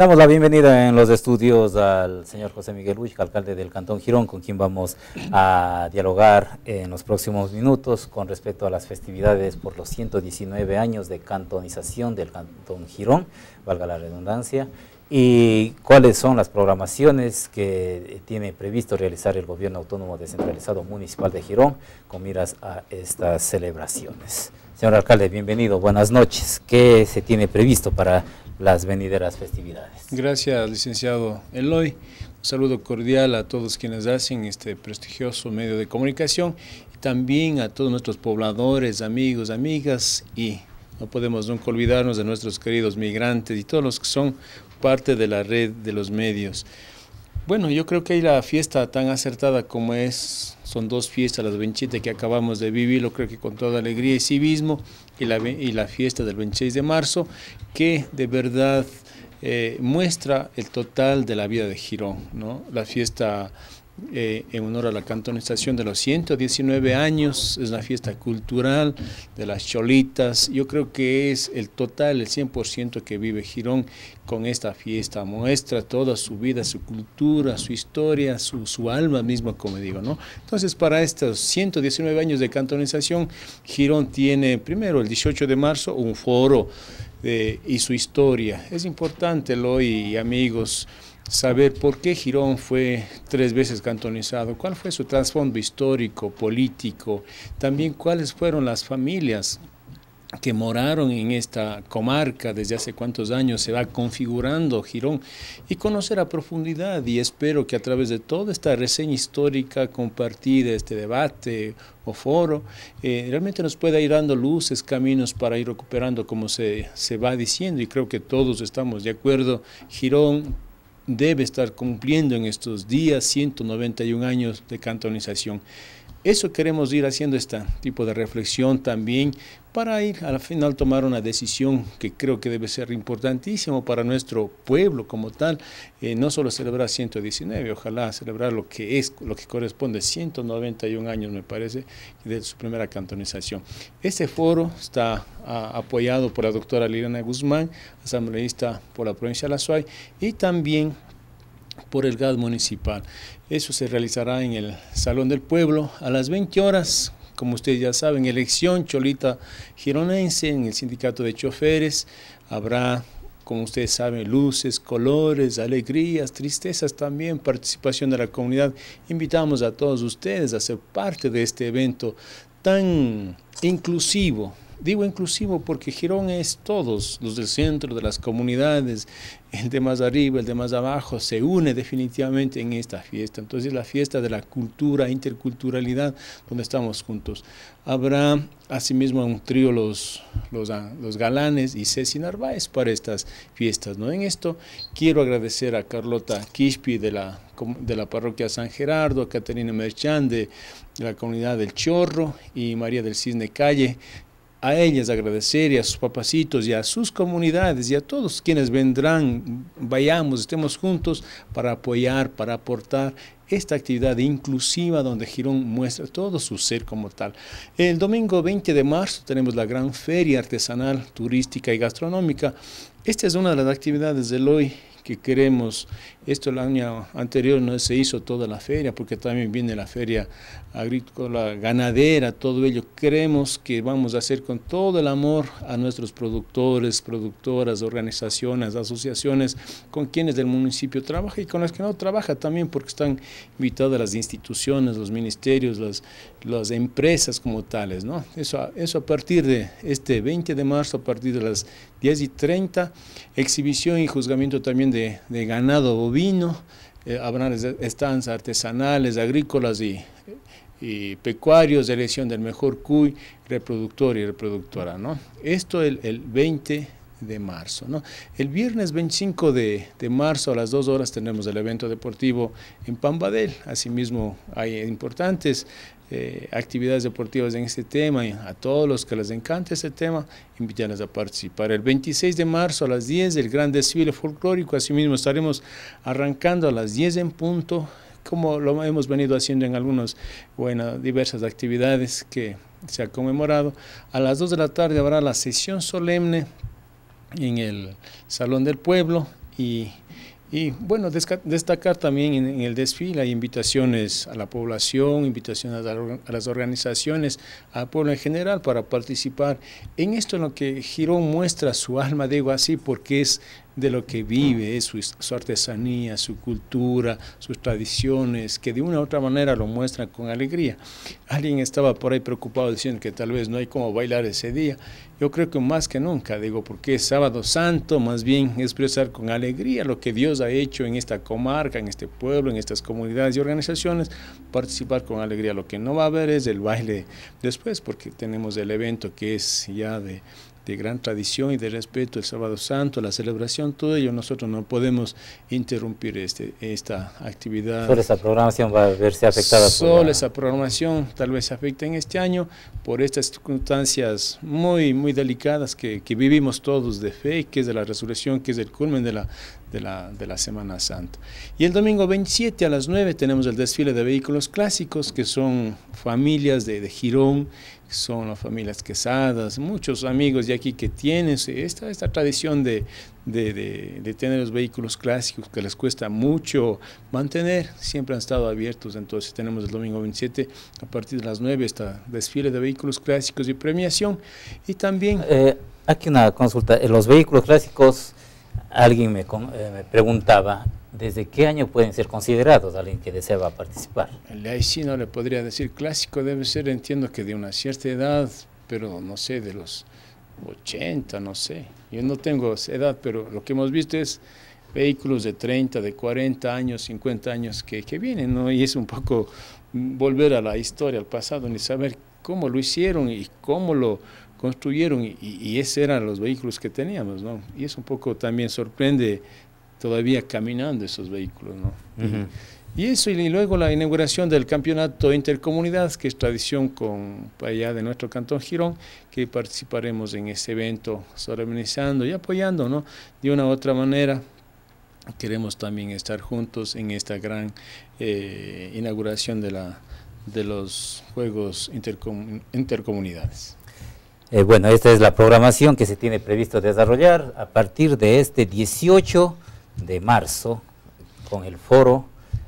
Damos la bienvenida en los estudios al señor José Miguel Uy, alcalde del Cantón Girón, con quien vamos a dialogar en los próximos minutos con respecto a las festividades por los 119 años de cantonización del Cantón Girón, valga la redundancia, y cuáles son las programaciones que tiene previsto realizar el gobierno autónomo descentralizado municipal de Girón con miras a estas celebraciones. Señor alcalde, bienvenido, buenas noches. ¿Qué se tiene previsto para las venideras festividades. Gracias, licenciado Eloy. Un saludo cordial a todos quienes hacen este prestigioso medio de comunicación y también a todos nuestros pobladores, amigos, amigas y no podemos nunca olvidarnos de nuestros queridos migrantes y todos los que son parte de la red de los medios. Bueno, yo creo que hay la fiesta tan acertada como es, son dos fiestas, las 27 que acabamos de vivir, lo creo que con toda alegría y civismo, y la, y la fiesta del 26 de marzo, que de verdad eh, muestra el total de la vida de Girón, ¿no? La fiesta eh, en honor a la cantonización de los 119 años, es una fiesta cultural de las cholitas. Yo creo que es el total, el 100% que vive Girón con esta fiesta. Muestra toda su vida, su cultura, su historia, su, alma misma, como digo. ¿no? Entonces, para estos 119 años de cantonización, Girón tiene primero el 18 de marzo un foro eh, y su historia. Es importante, lo y amigos saber por qué Girón fue tres veces cantonizado, cuál fue su trasfondo histórico, político, también cuáles fueron las familias que moraron en esta comarca desde hace cuántos años, se va configurando Girón, y conocer a profundidad, y espero que a través de toda esta reseña histórica compartida, este debate o foro, eh, realmente nos pueda ir dando luces, caminos para ir recuperando como se, se va diciendo, y creo que todos estamos de acuerdo, Girón debe estar cumpliendo en estos días 191 años de cantonización. Eso queremos ir haciendo este tipo de reflexión también para ir al final tomar una decisión que creo que debe ser importantísimo para nuestro pueblo como tal, eh, no solo celebrar 119, ojalá celebrar lo que es, lo que corresponde, 191 años me parece, de su primera cantonización. Este foro está ah, apoyado por la doctora Liliana Guzmán, asambleísta por la provincia de La y también por el gas municipal. Eso se realizará en el Salón del Pueblo a las 20 horas, como ustedes ya saben, elección cholita gironense en el sindicato de choferes. Habrá como ustedes saben, luces, colores, alegrías, tristezas también, participación de la comunidad. Invitamos a todos ustedes a ser parte de este evento tan inclusivo, Digo inclusivo porque Girón es todos, los del centro, de las comunidades, el de más arriba, el de más abajo, se une definitivamente en esta fiesta. Entonces la fiesta de la cultura, interculturalidad, donde estamos juntos. Habrá asimismo un trío los, los, ah, galanes y Ceci Narváez para estas fiestas. ¿no? En esto quiero agradecer a Carlota Quispi de la, de la parroquia San Gerardo, a Caterina Merchán de la comunidad del Chorro y María del Cisne Calle a ellas agradecer y a sus papacitos y a sus comunidades y a todos quienes vendrán, vayamos, estemos juntos para apoyar, para aportar esta actividad inclusiva donde Girón muestra todo su ser como tal. El domingo 20 de marzo tenemos la gran feria artesanal, turística y gastronómica. Esta es una de las actividades del hoy que queremos. Esto el año anterior no se hizo toda la feria, porque también viene la feria agrícola, ganadera, todo ello. Creemos que vamos a hacer con todo el amor a nuestros productores, productoras, organizaciones, asociaciones, con quienes del municipio trabaja y con las que no trabaja también, porque están invitadas las instituciones, los ministerios, las, las empresas como tales. ¿no? Eso, eso a partir de este 20 de marzo, a partir de las 10 y 30, exhibición y juzgamiento también de de, ganado bovino, eh, habrá habrán artesanales, agrícolas y, pecuarios de elección del mejor cuy, reproductor y reproductora. ¿no? Esto el, el 20 de marzo. ¿no? El viernes 25 de, de, marzo a las 2 horas tenemos el evento deportivo en Pambadel. Asimismo hay importantes eh, actividades deportivas en este tema, y a todos los que les encanta este tema, invitarles a participar. El 26 de marzo a las 10, del gran desfile folclórico, asimismo estaremos arrancando a las 10 en punto, como lo hemos venido haciendo en algunas, bueno, diversas actividades que se ha conmemorado. A las 2 de la tarde habrá la sesión solemne en el Salón del Pueblo y y bueno, destacar también en, el desfile hay invitaciones a la población, invitaciones a, las organizaciones, al pueblo en general para participar en esto en lo que Girón muestra su alma, digo así, porque es de lo que vive, es su, su, artesanía, su cultura, sus tradiciones, que de una u otra manera lo muestran con alegría. Alguien estaba por ahí preocupado diciendo que tal vez no hay cómo bailar ese día yo creo que más que nunca, digo, porque es sábado santo, más bien expresar con alegría lo que Dios ha hecho en esta comarca, en este pueblo, en estas comunidades y organizaciones, participar con alegría. Lo que no va a haber es el baile después, porque tenemos el evento que es ya de, gran tradición y de respeto, el sábado santo, la celebración, todo ello, nosotros no podemos interrumpir este, esta actividad. Solo esa programación va a verse afectada. Solo esa programación tal vez se afecte en este año por estas circunstancias muy, muy delicadas que, vivimos todos de fe, que es de la resurrección, que es el culmen de la, de, la, de la Semana Santa. Y el domingo 27 a las 9 tenemos el desfile de vehículos clásicos, que son familias de, de Girón, son las familias quesadas, muchos amigos de aquí que tienen esta, esta tradición de, tener los vehículos clásicos que les cuesta mucho mantener, siempre han estado abiertos, entonces tenemos el domingo 27 a partir de las 9 esta desfile de vehículos clásicos y premiación y también... Eh, aquí una consulta, eh, los vehículos clásicos alguien eh, me, preguntaba desde qué año pueden ser considerados alguien que deseaba participar. Ahí sí no le podría decir clásico, debe ser, entiendo que de una cierta edad, pero no sé, de los 80, no sé. Yo no tengo edad, pero lo que hemos visto es vehículos de 30, de 40 años, 50 años que, vienen, ¿no? Y es un poco mm, volver a la historia, al pasado, ni saber cómo lo hicieron y cómo lo construyeron y, esos eran los vehículos que teníamos, ¿no? Y eso un poco también sorprende todavía caminando esos vehículos, ¿no? y, eso, y luego la inauguración del campeonato intercomunidades, que es tradición con pues, allá de nuestro cantón Girón, que participaremos en ese evento, solemnizando y apoyando, ¿no? De una u otra manera, queremos también estar juntos en esta gran eh, inauguración de, la, de los Juegos Intercomunidades. Eh, bueno, esta es la programación que se tiene previsto desarrollar a partir de este 18 de marzo con el foro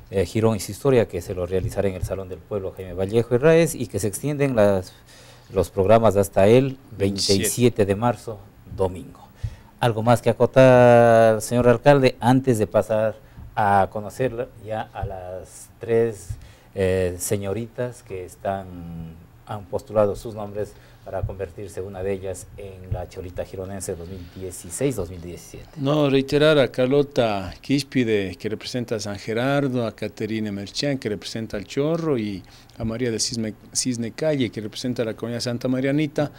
eh, Girón y su historia que se lo realizará en el Salón del Pueblo Jaime Vallejo y Raez y que se extienden las, los programas hasta el 27, de marzo, domingo. ¿Algo más que acotar, señor alcalde, antes de pasar a conocer ya a las tres eh, señoritas que están, han postulado sus nombres? para convertirse una de ellas en la Cholita Gironense 2016-2017. No, reiterar a Carlota Quispide, que representa a San Gerardo, a Caterina Merchán, que representa al Chorro, y a María de Cisne, Cisne Calle, que representa a la Comunidad Santa Marianita,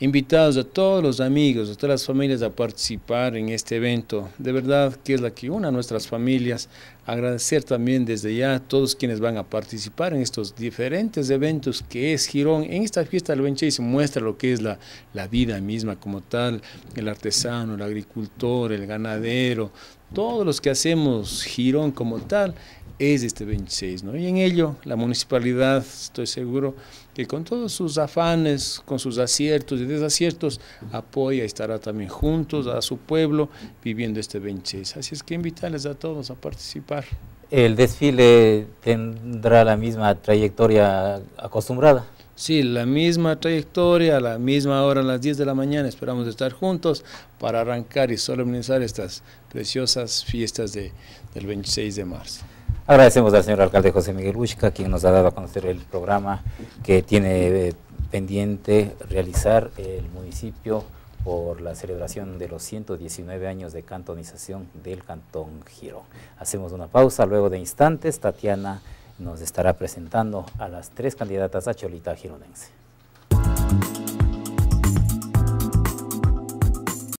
invitados a todos los amigos, a todas las familias a participar en este evento. De verdad que es la que una a nuestras familias. Agradecer también desde ya a todos quienes van a participar en estos diferentes eventos que es Girón. En esta fiesta del Benche se muestra lo que es la, la vida misma como tal, el artesano, el agricultor, el ganadero, todos los que hacemos Girón como tal es este 26, ¿no? Y en ello la municipalidad, estoy seguro, que con todos sus afanes, con sus aciertos y desaciertos, apoya y estará también juntos a su pueblo viviendo este 26. Así es que invitarles a todos a participar. ¿El desfile tendrá la misma trayectoria acostumbrada? Sí, la misma trayectoria, a la misma hora, a las 10 de la mañana, esperamos estar juntos para arrancar y solemnizar estas preciosas fiestas del 26 de marzo. Agradecemos al señor alcalde José Miguel Uschka quien nos ha dado a conocer el programa que tiene eh, pendiente realizar el municipio por la celebración de los 119 años de cantonización del Cantón Girón. Hacemos una pausa, luego de instantes, Tatiana nos estará presentando a las tres candidatas a Cholita Gironense.